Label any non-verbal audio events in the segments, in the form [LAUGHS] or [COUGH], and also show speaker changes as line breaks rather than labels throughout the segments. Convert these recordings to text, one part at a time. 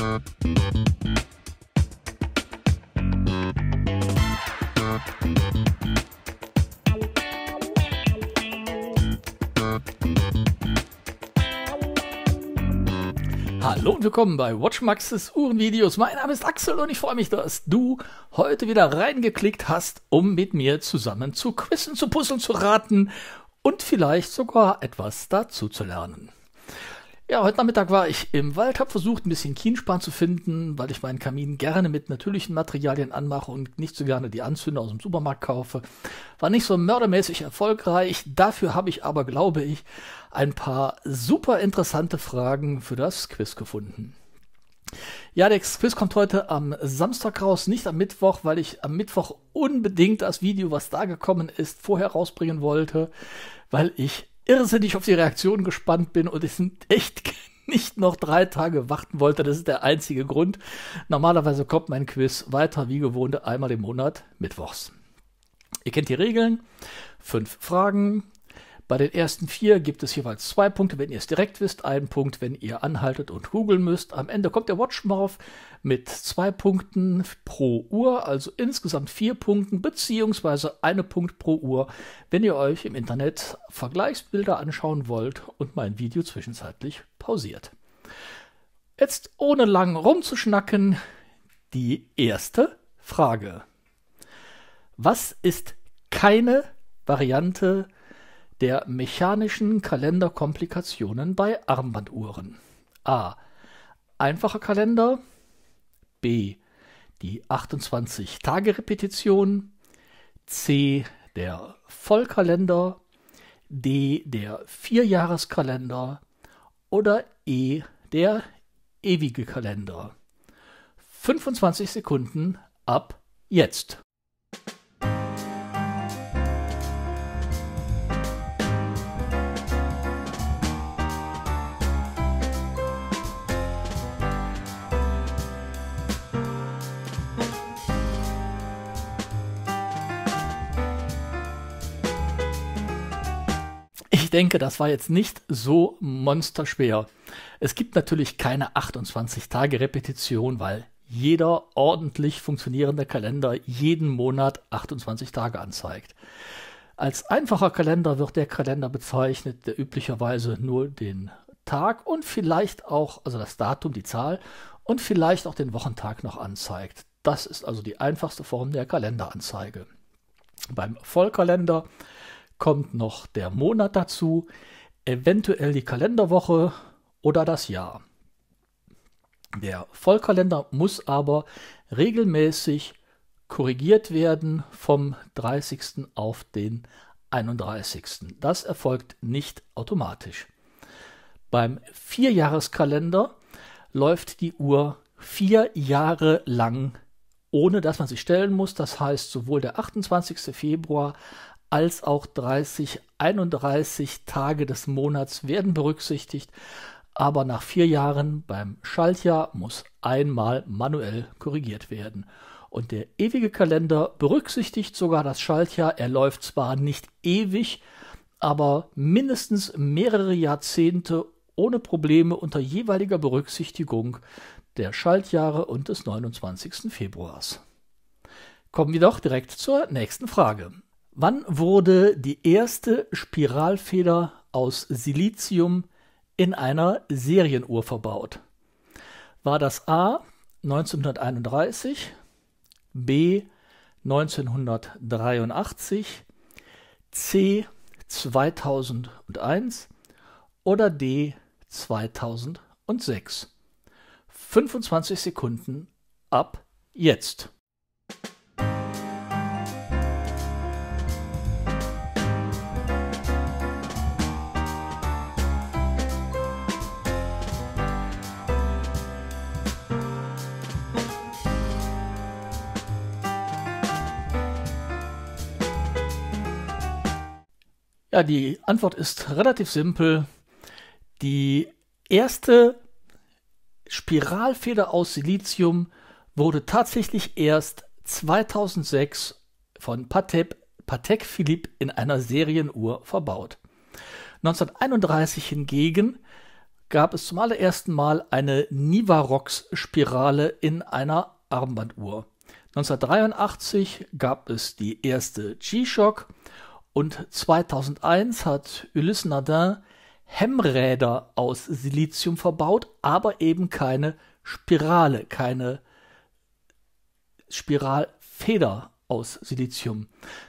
Hallo und willkommen bei Watchmaxes Uhrenvideos. Mein Name ist Axel und ich freue mich, dass du heute wieder reingeklickt hast, um mit mir zusammen zu quissen, zu puzzeln, zu raten und vielleicht sogar etwas dazu zu lernen. Ja, heute Nachmittag war ich im Wald, habe versucht, ein bisschen Kienspan zu finden, weil ich meinen Kamin gerne mit natürlichen Materialien anmache und nicht so gerne die Anzünder aus dem Supermarkt kaufe. War nicht so mördermäßig erfolgreich, dafür habe ich aber, glaube ich, ein paar super interessante Fragen für das Quiz gefunden. Ja, der Quiz kommt heute am Samstag raus, nicht am Mittwoch, weil ich am Mittwoch unbedingt das Video, was da gekommen ist, vorher rausbringen wollte, weil ich irrsinnig auf die Reaktion gespannt bin und ich sind [LAUGHS] echt nicht noch drei Tage warten wollte. Das ist der einzige Grund. Normalerweise kommt mein Quiz weiter wie gewohnt einmal im Monat, mittwochs. Ihr kennt die Regeln. Fünf Fragen, bei den ersten vier gibt es jeweils zwei Punkte, wenn ihr es direkt wisst, einen Punkt, wenn ihr anhaltet und googeln müsst. Am Ende kommt der Watchmouth mit zwei Punkten pro Uhr, also insgesamt vier Punkten, beziehungsweise eine Punkt pro Uhr, wenn ihr euch im Internet Vergleichsbilder anschauen wollt und mein Video zwischenzeitlich pausiert. Jetzt ohne lang rumzuschnacken, die erste Frage. Was ist keine Variante der mechanischen Kalenderkomplikationen bei Armbanduhren. A. Einfacher Kalender. B. Die 28-Tage-Repetition. C. Der Vollkalender. D. Der Vierjahreskalender. Oder E. Der ewige Kalender. 25 Sekunden ab jetzt. Ich denke, das war jetzt nicht so monsterschwer. Es gibt natürlich keine 28 Tage Repetition, weil jeder ordentlich funktionierende Kalender jeden Monat 28 Tage anzeigt. Als einfacher Kalender wird der Kalender bezeichnet, der üblicherweise nur den Tag und vielleicht auch, also das Datum, die Zahl und vielleicht auch den Wochentag noch anzeigt. Das ist also die einfachste Form der Kalenderanzeige. Beim Vollkalender kommt noch der Monat dazu, eventuell die Kalenderwoche oder das Jahr. Der Vollkalender muss aber regelmäßig korrigiert werden vom 30. auf den 31. Das erfolgt nicht automatisch. Beim Vierjahreskalender läuft die Uhr vier Jahre lang, ohne dass man sie stellen muss. Das heißt, sowohl der 28. Februar als auch 30, 31 Tage des Monats werden berücksichtigt, aber nach vier Jahren beim Schaltjahr muss einmal manuell korrigiert werden. Und der ewige Kalender berücksichtigt sogar das Schaltjahr. Er läuft zwar nicht ewig, aber mindestens mehrere Jahrzehnte ohne Probleme unter jeweiliger Berücksichtigung der Schaltjahre und des 29. Februars. Kommen wir doch direkt zur nächsten Frage. Wann wurde die erste Spiralfeder aus Silizium in einer Serienuhr verbaut? War das A 1931, B 1983, C 2001 oder D 2006? 25 Sekunden ab jetzt. die Antwort ist relativ simpel. Die erste Spiralfeder aus Silizium wurde tatsächlich erst 2006 von Patek, Patek Philippe in einer Serienuhr verbaut. 1931 hingegen gab es zum allerersten Mal eine Nivarox-Spirale in einer Armbanduhr. 1983 gab es die erste G-Shock und 2001 hat Ulysse Nadin Hemmräder aus Silizium verbaut, aber eben keine Spirale, keine Spiralfeder aus Silizium.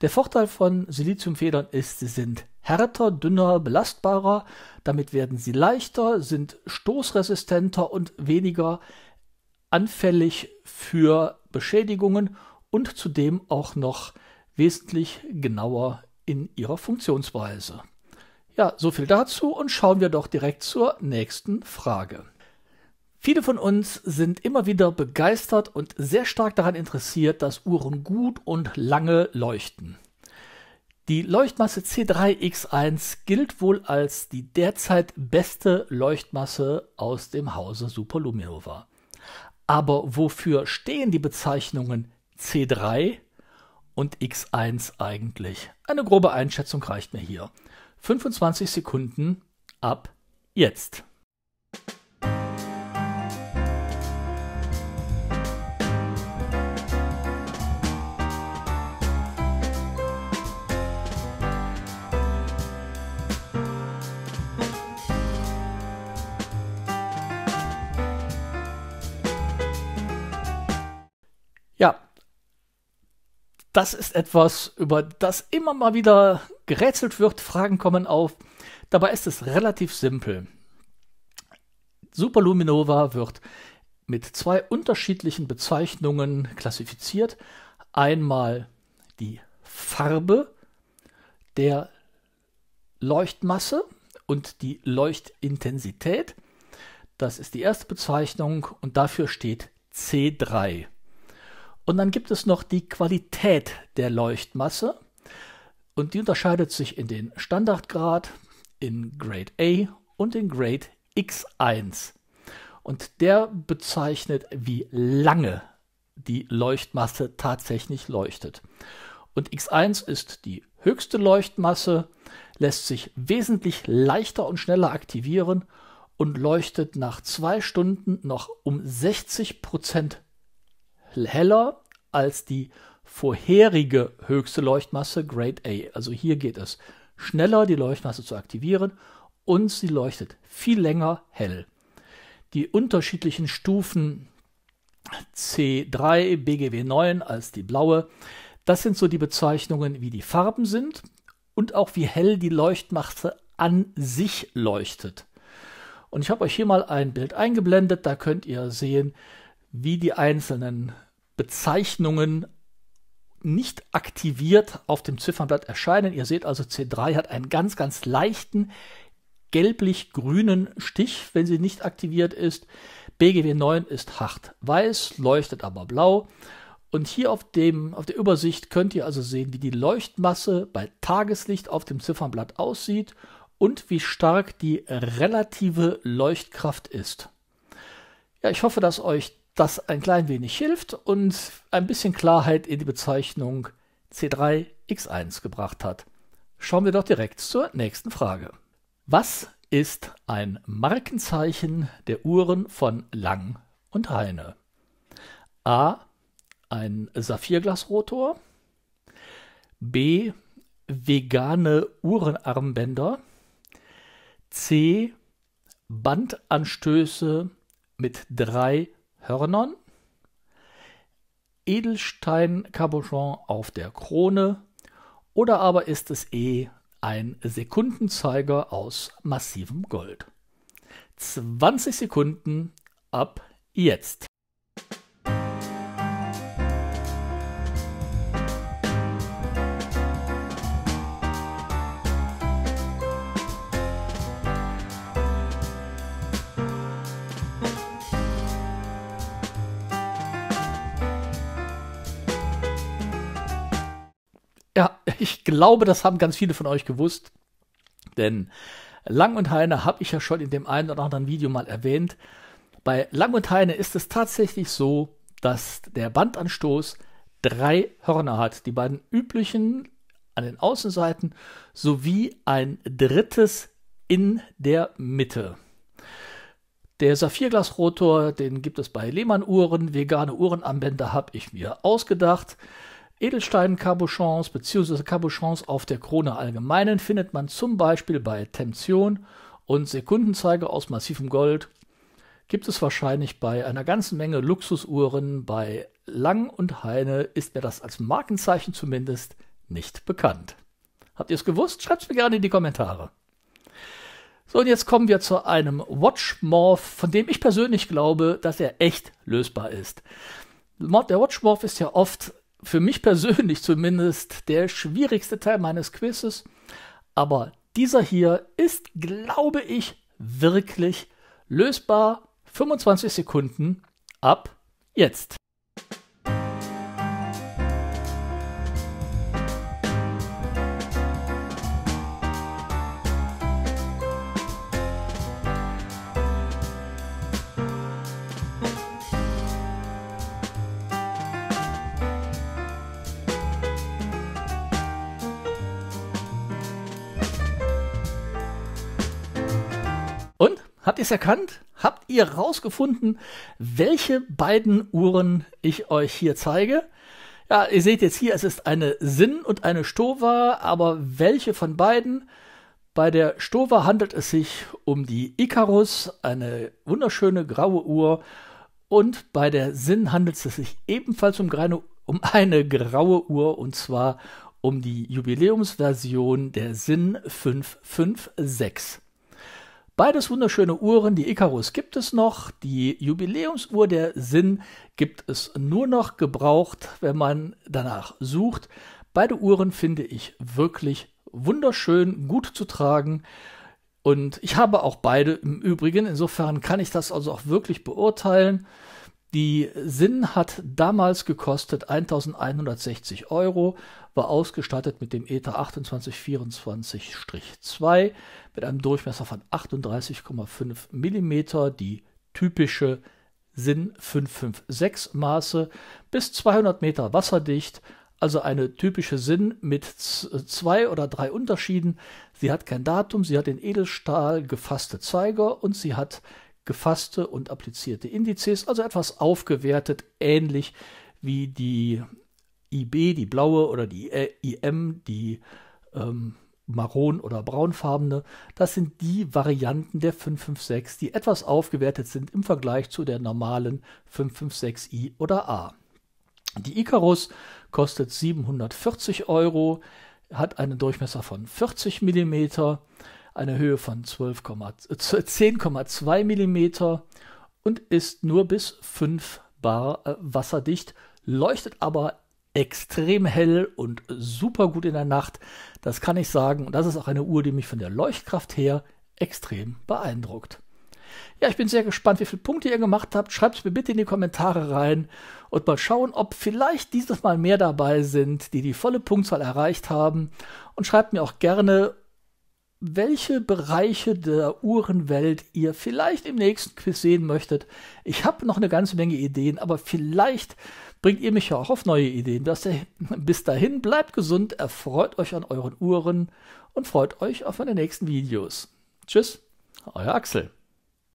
Der Vorteil von Siliziumfedern ist, sie sind härter, dünner, belastbarer, damit werden sie leichter, sind stoßresistenter und weniger anfällig für Beschädigungen und zudem auch noch wesentlich genauer in ihrer Funktionsweise. Ja, so viel dazu und schauen wir doch direkt zur nächsten Frage. Viele von uns sind immer wieder begeistert und sehr stark daran interessiert, dass Uhren gut und lange leuchten. Die Leuchtmasse C3X1 gilt wohl als die derzeit beste Leuchtmasse aus dem Hause Superluminova. Aber wofür stehen die Bezeichnungen C3, und X1 eigentlich? Eine grobe Einschätzung reicht mir hier. 25 Sekunden ab jetzt. das ist etwas, über das immer mal wieder gerätselt wird, Fragen kommen auf. Dabei ist es relativ simpel. Superluminova wird mit zwei unterschiedlichen Bezeichnungen klassifiziert. Einmal die Farbe der Leuchtmasse und die Leuchtintensität. Das ist die erste Bezeichnung und dafür steht C3. Und dann gibt es noch die Qualität der Leuchtmasse. Und die unterscheidet sich in den Standardgrad, in Grade A und in Grade X1. Und der bezeichnet, wie lange die Leuchtmasse tatsächlich leuchtet. Und X1 ist die höchste Leuchtmasse, lässt sich wesentlich leichter und schneller aktivieren und leuchtet nach zwei Stunden noch um 60 Prozent heller als die vorherige höchste Leuchtmasse Grade A. Also hier geht es schneller, die Leuchtmasse zu aktivieren und sie leuchtet viel länger hell. Die unterschiedlichen Stufen C3, BGW 9 als die blaue, das sind so die Bezeichnungen, wie die Farben sind und auch wie hell die Leuchtmasse an sich leuchtet. Und ich habe euch hier mal ein Bild eingeblendet, da könnt ihr sehen, wie die einzelnen Bezeichnungen nicht aktiviert auf dem Ziffernblatt erscheinen. Ihr seht also, C3 hat einen ganz, ganz leichten gelblich-grünen Stich, wenn sie nicht aktiviert ist. BGW 9 ist hart weiß, leuchtet aber blau. Und hier auf, dem, auf der Übersicht könnt ihr also sehen, wie die Leuchtmasse bei Tageslicht auf dem Ziffernblatt aussieht und wie stark die relative Leuchtkraft ist. Ja, ich hoffe, dass euch das ein klein wenig hilft und ein bisschen Klarheit in die Bezeichnung C3X1 gebracht hat. Schauen wir doch direkt zur nächsten Frage. Was ist ein Markenzeichen der Uhren von Lang und Heine? A. Ein Saphirglasrotor. B. Vegane Uhrenarmbänder. C. Bandanstöße mit drei Hörnern, Edelstein Cabochon auf der Krone oder aber ist es eh ein Sekundenzeiger aus massivem Gold. 20 Sekunden ab jetzt. Ich glaube, das haben ganz viele von euch gewusst, denn Lang und Heine habe ich ja schon in dem einen oder anderen Video mal erwähnt. Bei Lang und Heine ist es tatsächlich so, dass der Bandanstoß drei Hörner hat. Die beiden üblichen an den Außenseiten sowie ein drittes in der Mitte. Der Saphirglasrotor, den gibt es bei Lehmann-Uhren. Vegane Uhrenanbänder habe ich mir ausgedacht. Edelstein-Cabochons bzw. Cabochons auf der Krone allgemeinen findet man zum Beispiel bei Tension und Sekundenzeiger aus massivem Gold. Gibt es wahrscheinlich bei einer ganzen Menge Luxusuhren. Bei Lang und Heine ist mir das als Markenzeichen zumindest nicht bekannt. Habt ihr es gewusst? Schreibt es mir gerne in die Kommentare. So, und jetzt kommen wir zu einem Watchmorph, von dem ich persönlich glaube, dass er echt lösbar ist. Der Watchmorph ist ja oft für mich persönlich zumindest der schwierigste Teil meines Quizzes. Aber dieser hier ist, glaube ich, wirklich lösbar. 25 Sekunden ab jetzt. Und? Habt ihr es erkannt? Habt ihr rausgefunden, welche beiden Uhren ich euch hier zeige? Ja, ihr seht jetzt hier, es ist eine Sinn und eine Stova, aber welche von beiden? Bei der Stova handelt es sich um die Icarus, eine wunderschöne graue Uhr, und bei der Sinn handelt es sich ebenfalls um, Greine, um eine graue Uhr, und zwar um die Jubiläumsversion der Sinn 556. Beides wunderschöne Uhren. Die Icarus gibt es noch. Die Jubiläumsuhr der Sinn gibt es nur noch gebraucht, wenn man danach sucht. Beide Uhren finde ich wirklich wunderschön, gut zu tragen. Und ich habe auch beide im Übrigen. Insofern kann ich das also auch wirklich beurteilen. Die SIN hat damals gekostet 1160 Euro, war ausgestattet mit dem ETA 2824-2 mit einem Durchmesser von 38,5 mm, die typische SIN 556 Maße, bis 200 Meter wasserdicht, also eine typische SIN mit zwei oder drei Unterschieden. Sie hat kein Datum, sie hat in Edelstahl gefasste Zeiger und sie hat gefasste und applizierte Indizes, also etwas aufgewertet, ähnlich wie die IB, die blaue, oder die IM, die ähm, maron- oder braunfarbene. Das sind die Varianten der 556, die etwas aufgewertet sind im Vergleich zu der normalen 556i oder A. Die Icarus kostet 740 Euro, hat einen Durchmesser von 40 mm eine Höhe von 10,2 äh, mm und ist nur bis 5 Bar äh, wasserdicht, leuchtet aber extrem hell und super gut in der Nacht. Das kann ich sagen. Und das ist auch eine Uhr, die mich von der Leuchtkraft her extrem beeindruckt. Ja, ich bin sehr gespannt, wie viele Punkte ihr gemacht habt. Schreibt es mir bitte in die Kommentare rein und mal schauen, ob vielleicht dieses Mal mehr dabei sind, die die volle Punktzahl erreicht haben. Und schreibt mir auch gerne, welche Bereiche der Uhrenwelt ihr vielleicht im nächsten Quiz sehen möchtet. Ich habe noch eine ganze Menge Ideen, aber vielleicht bringt ihr mich ja auch auf neue Ideen. Bis dahin bleibt gesund, erfreut euch an euren Uhren und freut euch auf meine nächsten Videos. Tschüss, euer Axel.